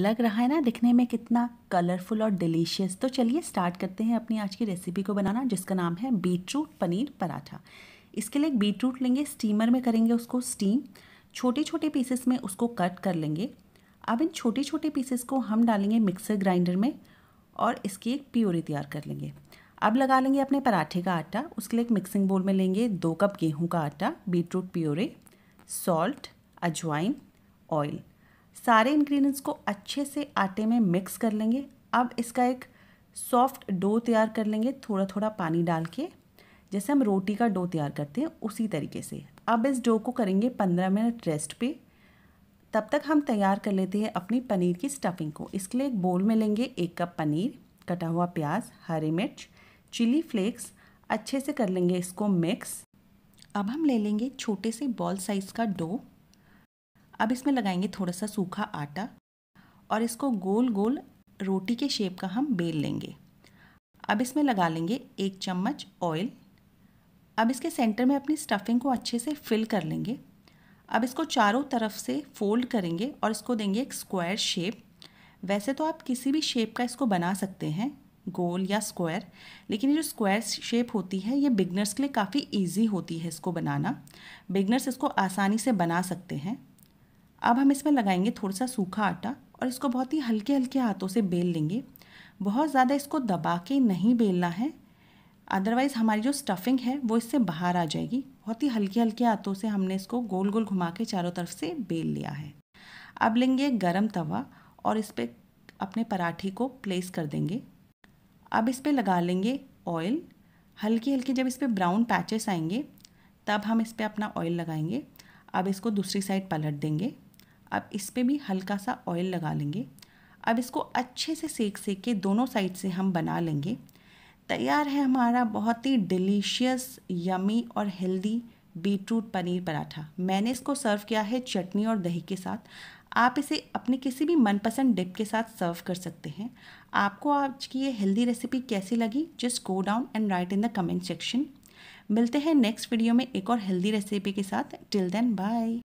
लग रहा है ना दिखने में कितना कलरफुल और डिलीशियस तो चलिए स्टार्ट करते हैं अपनी आज की रेसिपी को बनाना जिसका नाम है बीटरूट पनीर पराठा इसके लिए एक बीटरूट लेंगे स्टीमर में करेंगे उसको स्टीम छोटे छोटे पीसेस में उसको कट कर लेंगे अब इन छोटे छोटे पीसेस को हम डालेंगे मिक्सर ग्राइंडर में और इसकी एक प्योरी तैयार कर लेंगे अब लगा लेंगे अपने पराठे का आटा उसके लिए एक मिक्सिंग बोल में लेंगे दो कप गेहूँ का आटा beetroot puree salt ajwain oil सारे इंग्रेडिएंट्स को अच्छे से आटे में मिक्स कर लेंगे अब इसका एक सॉफ्ट डो तैयार कर लेंगे थोड़ा थोड़ा पानी डाल के जैसे हम रोटी का डो तैयार करते हैं उसी तरीके से अब इस डो को करेंगे पंद्रह मिनट रेस्ट पे तब तक हम तैयार कर लेते हैं अपनी पनीर की स्टफिंग को इसके लिए एक बोल में लेंगे एक कप पनीर कटा हुआ प्याज हरी मिर्च चिली फ्लेक्स अच्छे से कर लेंगे इसको मिक्स अब हम ले लेंगे छोटे से बॉल साइज़ का डो अब इसमें लगाएंगे थोड़ा सा सूखा आटा और इसको गोल गोल रोटी के शेप का हम बेल लेंगे अब इसमें लगा लेंगे एक चम्मच ऑयल अब इसके सेंटर में अपनी स्टफिंग को अच्छे से फिल कर लेंगे अब इसको चारों तरफ से फोल्ड करेंगे और इसको देंगे एक स्क्वायर शेप वैसे तो आप किसी भी शेप का इसको बना सकते हैं गोल या स्क्वायर लेकिन ये जो स्क्वायर शेप होती है ये बिगनर्स के लिए काफ़ी इजी होती है इसको बनाना बिगनर्स इसको आसानी से बना सकते हैं अब हम इसमें लगाएंगे थोड़ा सा सूखा आटा और इसको बहुत ही हल्के हल्के हाथों से बेल लेंगे बहुत ज़्यादा इसको दबा के नहीं बेलना है अदरवाइज़ हमारी जो स्टफिंग है वो इससे बाहर आ जाएगी बहुत ही हल्के हल्के हाथों से हमने इसको गोल गोल घुमा के चारों तरफ से बेल लिया है अब लेंगे गरम तवा और इस पर अपने पराठे को प्लेस कर देंगे अब इस पर लगा लेंगे ऑयल हल्के हल्के जब इस पर ब्राउन पैचेस आएंगे तब हम इस पर अपना ऑयल लगाएंगे अब इसको दूसरी साइड पलट देंगे अब इस पर भी हल्का सा ऑयल लगा लेंगे अब इसको अच्छे से सेक सेक के दोनों साइड से हम बना लेंगे तैयार है हमारा बहुत ही डिलीशियस यमी और हेल्दी बीटरूट पनीर पराठा मैंने इसको सर्व किया है चटनी और दही के साथ आप इसे अपने किसी भी मनपसंद डिप के साथ सर्व कर सकते हैं आपको आज की ये हेल्दी रेसिपी कैसी लगी just go down and write in the comment section मिलते हैं नेक्स्ट वीडियो में एक और हेल्दी रेसिपी के साथ टिल देन बाय